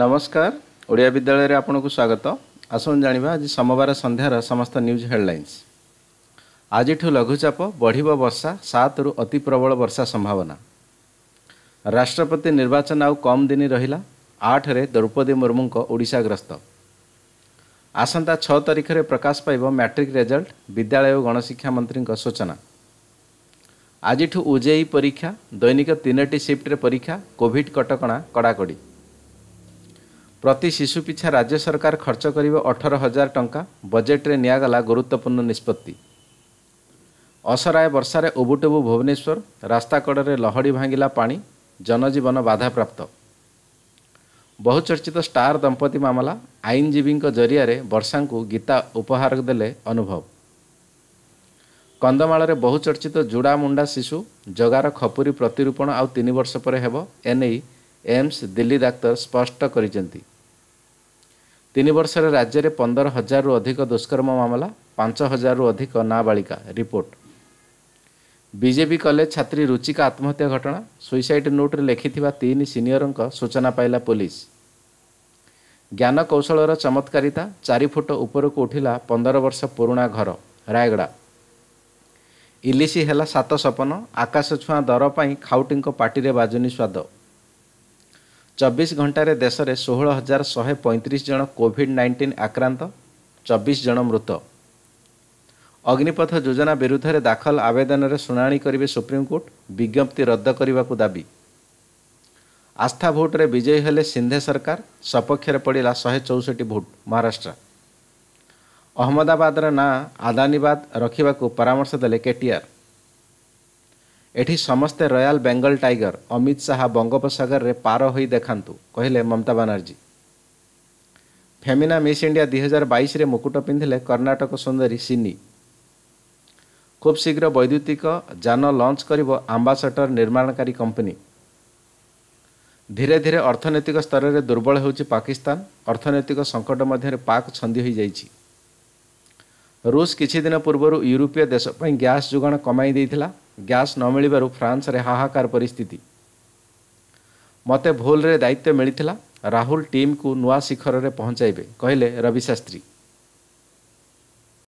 ନମସ୍କାର ଓଡ଼ିଆ ବିଦ୍ୟାଳୟରେ ଆପଣଙ୍କୁ ସ୍ୱାଗତ ଆସନ୍ତୁ ଜାଣିବା ଆଜି ସୋମବାର ସନ୍ଧ୍ୟାର ସମସ୍ତ ନ୍ୟୁଜ୍ ହେଡ଼ଲାଇନ୍ସ ଆଜିଠୁ ଲଘୁଚାପ ବଢ଼ିବ ବର୍ଷା ସାତରୁ ଅତି ପ୍ରବଳ ବର୍ଷା ସମ୍ଭାବନା ରାଷ୍ଟ୍ରପତି ନିର୍ବାଚନ ଆଉ କମ୍ ଦିନ ରହିଲା ଆଠରେ ଦ୍ରୌପଦୀ ମୁର୍ମୁଙ୍କ ଓଡ଼ିଶା ଗ୍ରସ୍ତ ଆସନ୍ତା ଛଅ ତାରିଖରେ ପ୍ରକାଶ ପାଇବ ମ୍ୟାଟ୍ରିକ୍ ରେଜଲ୍ଟ ବିଦ୍ୟାଳୟ ଓ ଗଣଶିକ୍ଷା ମନ୍ତ୍ରୀଙ୍କ ସୂଚନା ଆଜିଠୁ ଉଜେଇ ପରୀକ୍ଷା ଦୈନିକ ତିନୋଟି ସିଫ୍ଟରେ ପରୀକ୍ଷା କୋଭିଡ୍ କଟକଣା କଡ଼ାକଡ଼ି ପ୍ରତି ଶିଶୁ ପିଛା ରାଜ୍ୟ ସରକାର ଖର୍ଚ୍ଚ କରିବେ ଅଠର ହଜାର ଟଙ୍କା ବଜେଟ୍ରେ ନିଆଗଲା ଗୁରୁତ୍ୱପୂର୍ଣ୍ଣ ନିଷ୍ପତ୍ତି ଅସରାଏ ବର୍ଷାରେ ଉବୁଟୁବୁ ଭୁବନେଶ୍ୱର ରାସ୍ତାକଡ଼ରେ ଲହଡ଼ି ଭାଙ୍ଗିଲା ପାଣି ଜନଜୀବନ ବାଧାପ୍ରାପ୍ତ ବହୁଚର୍ଚ୍ଚିତ ଷ୍ଟାର ଦମ୍ପତି ମାମଲା ଆଇନଜୀବୀଙ୍କ ଜରିଆରେ ବର୍ଷାଙ୍କୁ ଗୀତା ଉପହାର ଦେଲେ ଅନୁଭବ କନ୍ଧମାଳରେ ବହୁଚର୍ଚ୍ଚିତ ଜୋଡ଼ାମୁଣ୍ଡା ଶିଶୁ ଜଗାର ଖପୁରୀ ପ୍ରତିରୂପଣ ଆଉ ତିନି ବର୍ଷ ପରେ ହେବ ଏନେଇ ଏମ୍ସ ଦିଲ୍ଲୀ ଡାକ୍ତର ସ୍ପଷ୍ଟ କରିଛନ୍ତି ତିନି ବର୍ଷରେ ରାଜ୍ୟରେ ପନ୍ଦର ହଜାରରୁ ଅଧିକ ଦୁଷ୍କର୍ମ ମାମଲା ପାଞ୍ଚ ହଜାରରୁ ଅଧିକ ନାବାଳିକା ରିପୋର୍ଟ ବିଜେପି କଲେଜ ଛାତ୍ରୀ ରୁଚିକା ଆତ୍ମହତ୍ୟା ଘଟଣା ସୁଇସାଇଡ୍ ନୋଟ୍ରେ ଲେଖିଥିବା ତିନି ସିନିୟରଙ୍କ ସୂଚନା ପାଇଲା ପୋଲିସ ଜ୍ଞାନକୌଶଳର ଚମତ୍କାରିତା ଚାରି ଫୁଟ ଉପରକୁ ଉଠିଲା ପନ୍ଦର ବର୍ଷ ପୁରୁଣା ଘର ରାୟଗଡ଼ା ଇଲିସି ହେଲା ସାତ ସପନ ଆକାଶ ଛୁଆଁ ଦର ପାଇଁ ଖାଉଟିଙ୍କ ପାଟିରେ ବାଜୁନି ସ୍ୱାଦ ଚବିଶ ଘଣ୍ଟାରେ ଦେଶରେ ଷୋହଳ ହଜାର ଶହେ ପଇଁତିରିଶ ଜଣ କୋଭିଡ୍ ନାଇଣ୍ଟିନ୍ ଆକ୍ରାନ୍ତ ଚବିଶ ଜଣ ମୃତ ଅଗ୍ନିପଥ ଯୋଜନା ବିରୁଦ୍ଧରେ ଦାଖଲ ଆବେଦନରେ ଶୁଣାଣି କରିବେ ସୁପ୍ରିମକୋର୍ଟ ବିଜ୍ଞପ୍ତି ରଦ୍ଦ କରିବାକୁ ଦାବି ଆସ୍ଥା ଭୋଟ୍ରେ ବିଜୟୀ ହେଲେ ସିନ୍ଧେ ସରକାର ସପକ୍ଷରେ ପଡ଼ିଲା ଶହେ ଚଉଷଠି ଭୋଟ୍ ମହାରାଷ୍ଟ୍ର ଅହମ୍ମଦାବାଦର ନାଁ ଆଦାନୀବାଦ ରଖିବାକୁ ପରାମର୍ଶ ଦେଲେ କେଟିଆର୍ ଏଠି ସମସ୍ତେ royal Bengal tiger Amit Shah ବଙ୍ଗୋପସାଗରରେ ପାର ହୋଇ ଦେଖାନ୍ତୁ କହିଲେ Mamata Banerjee Femina Miss India ଦୁଇହଜାର ବାଇଶରେ ମୁକୁଟ ପିନ୍ଧିଲେ କର୍ଣ୍ଣାଟକ ସୁନ୍ଦରୀ ସିନି ଖୁବ୍ ଶୀଘ୍ର ବୈଦ୍ୟୁତିକ ଯାନ ଲଞ୍ଚ କରିବ ଆମ୍ବାସଡର ନିର୍ମାଣକାରୀ କମ୍ପାନୀ ଧୀରେ ଧୀରେ ଅର୍ଥନୈତିକ ସ୍ତରରେ ଦୁର୍ବଳ ହେଉଛି ପାକିସ୍ତାନ ଅର୍ଥନୈତିକ ସଙ୍କଟ ମଧ୍ୟରେ ପାକ୍ ଛନ୍ଦି ହୋଇଯାଇଛି ରୁଷ କିଛି ଦିନ ପୂର୍ବରୁ ୟୁରୋପୀୟ ଦେଶ ପାଇଁ ଗ୍ୟାସ୍ ଯୋଗାଣ କମାଇ ଦେଇଥିଲା ଗ୍ୟାସ୍ ନ ମିଳିବାରୁ ଫ୍ରାନ୍ସରେ ହାହାକାର ପରିସ୍ଥିତି ମୋତେ ଭୁଲରେ ଦାୟିତ୍ୱ ମିଳିଥିଲା ରାହୁଲ ଟିମ୍କୁ ନୂଆ ଶିଖରରେ ପହଞ୍ଚାଇବେ କହିଲେ ରବି ଶାସ୍ତ୍ରୀ